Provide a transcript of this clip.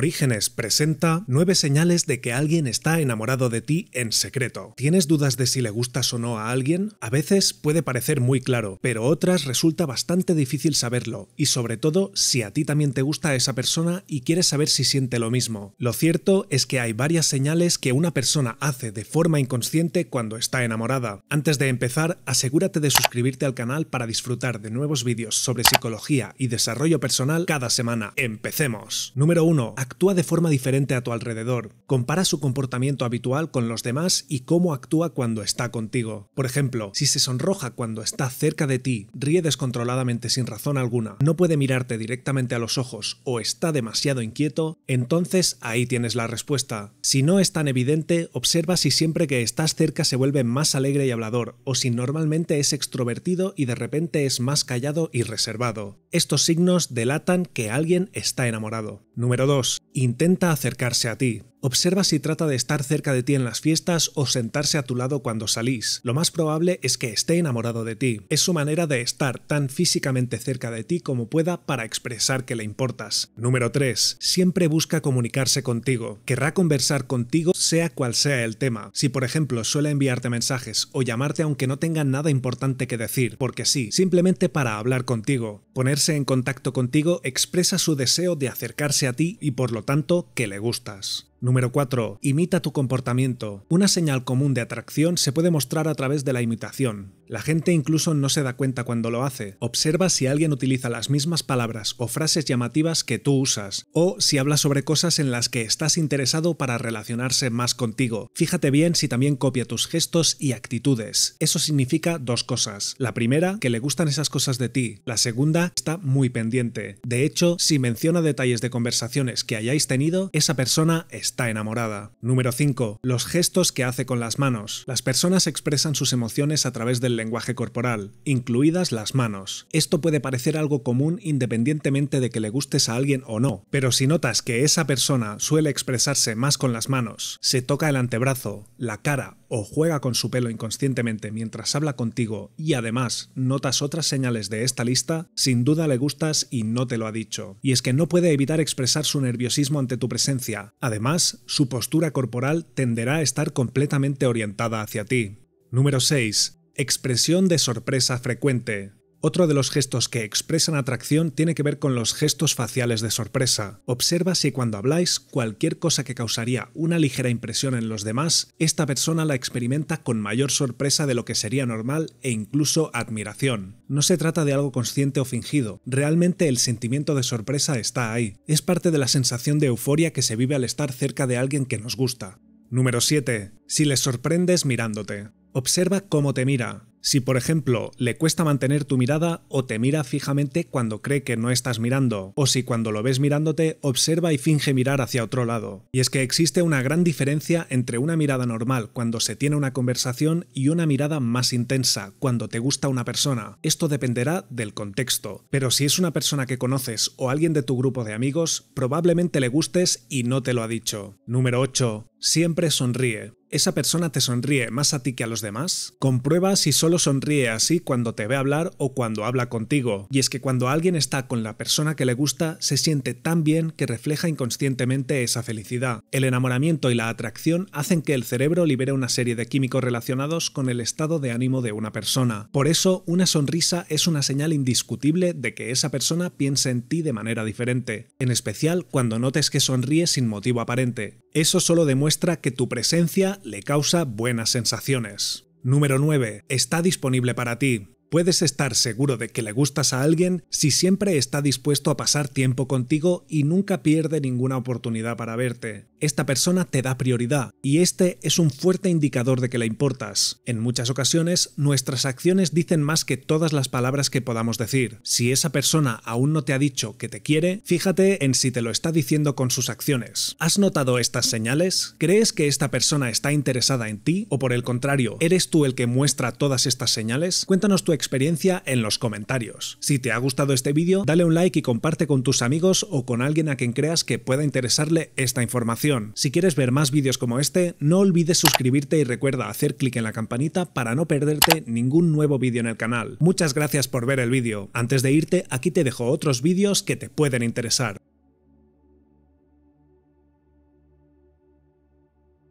Orígenes presenta nueve señales de que alguien está enamorado de ti en secreto. ¿Tienes dudas de si le gustas o no a alguien? A veces puede parecer muy claro, pero otras resulta bastante difícil saberlo, y sobre todo si a ti también te gusta esa persona y quieres saber si siente lo mismo. Lo cierto es que hay varias señales que una persona hace de forma inconsciente cuando está enamorada. Antes de empezar, asegúrate de suscribirte al canal para disfrutar de nuevos vídeos sobre psicología y desarrollo personal cada semana. ¡Empecemos! Número 1 actúa de forma diferente a tu alrededor. Compara su comportamiento habitual con los demás y cómo actúa cuando está contigo. Por ejemplo, si se sonroja cuando está cerca de ti, ríe descontroladamente sin razón alguna, no puede mirarte directamente a los ojos o está demasiado inquieto, entonces ahí tienes la respuesta. Si no es tan evidente, observa si siempre que estás cerca se vuelve más alegre y hablador o si normalmente es extrovertido y de repente es más callado y reservado. Estos signos delatan que alguien está enamorado. Número 2. Intenta acercarse a ti, Observa si trata de estar cerca de ti en las fiestas o sentarse a tu lado cuando salís. Lo más probable es que esté enamorado de ti. Es su manera de estar tan físicamente cerca de ti como pueda para expresar que le importas. Número 3. Siempre busca comunicarse contigo. Querrá conversar contigo sea cual sea el tema. Si por ejemplo suele enviarte mensajes o llamarte aunque no tenga nada importante que decir, porque sí, simplemente para hablar contigo. Ponerse en contacto contigo expresa su deseo de acercarse a ti y por lo tanto que le gustas. Número 4. Imita tu comportamiento. Una señal común de atracción se puede mostrar a través de la imitación. La gente incluso no se da cuenta cuando lo hace. Observa si alguien utiliza las mismas palabras o frases llamativas que tú usas, o si habla sobre cosas en las que estás interesado para relacionarse más contigo. Fíjate bien si también copia tus gestos y actitudes. Eso significa dos cosas. La primera, que le gustan esas cosas de ti. La segunda, está muy pendiente. De hecho, si menciona detalles de conversaciones que hayáis tenido, esa persona es está enamorada. Número 5. Los gestos que hace con las manos. Las personas expresan sus emociones a través del lenguaje corporal, incluidas las manos. Esto puede parecer algo común independientemente de que le gustes a alguien o no, pero si notas que esa persona suele expresarse más con las manos, se toca el antebrazo, la cara o juega con su pelo inconscientemente mientras habla contigo y además notas otras señales de esta lista, sin duda le gustas y no te lo ha dicho. Y es que no puede evitar expresar su nerviosismo ante tu presencia. Además, su postura corporal tenderá a estar completamente orientada hacia ti. Número 6. Expresión de sorpresa frecuente. Otro de los gestos que expresan atracción tiene que ver con los gestos faciales de sorpresa. Observa si cuando habláis cualquier cosa que causaría una ligera impresión en los demás, esta persona la experimenta con mayor sorpresa de lo que sería normal e incluso admiración. No se trata de algo consciente o fingido, realmente el sentimiento de sorpresa está ahí. Es parte de la sensación de euforia que se vive al estar cerca de alguien que nos gusta. Número 7. Si le sorprendes mirándote. Observa cómo te mira. Si, por ejemplo, le cuesta mantener tu mirada o te mira fijamente cuando cree que no estás mirando, o si cuando lo ves mirándote observa y finge mirar hacia otro lado. Y es que existe una gran diferencia entre una mirada normal cuando se tiene una conversación y una mirada más intensa cuando te gusta una persona. Esto dependerá del contexto. Pero si es una persona que conoces o alguien de tu grupo de amigos, probablemente le gustes y no te lo ha dicho. Número 8. Siempre sonríe esa persona te sonríe más a ti que a los demás? Comprueba si solo sonríe así cuando te ve hablar o cuando habla contigo. Y es que cuando alguien está con la persona que le gusta, se siente tan bien que refleja inconscientemente esa felicidad. El enamoramiento y la atracción hacen que el cerebro libere una serie de químicos relacionados con el estado de ánimo de una persona. Por eso, una sonrisa es una señal indiscutible de que esa persona piensa en ti de manera diferente, en especial cuando notes que sonríe sin motivo aparente. Eso solo demuestra que tu presencia le causa buenas sensaciones. Número 9. Está disponible para ti. Puedes estar seguro de que le gustas a alguien si siempre está dispuesto a pasar tiempo contigo y nunca pierde ninguna oportunidad para verte. Esta persona te da prioridad y este es un fuerte indicador de que le importas. En muchas ocasiones, nuestras acciones dicen más que todas las palabras que podamos decir. Si esa persona aún no te ha dicho que te quiere, fíjate en si te lo está diciendo con sus acciones. ¿Has notado estas señales? ¿Crees que esta persona está interesada en ti o por el contrario, eres tú el que muestra todas estas señales? Cuéntanos tu experiencia en los comentarios. Si te ha gustado este vídeo, dale un like y comparte con tus amigos o con alguien a quien creas que pueda interesarle esta información. Si quieres ver más vídeos como este, no olvides suscribirte y recuerda hacer clic en la campanita para no perderte ningún nuevo vídeo en el canal. Muchas gracias por ver el vídeo. Antes de irte, aquí te dejo otros vídeos que te pueden interesar.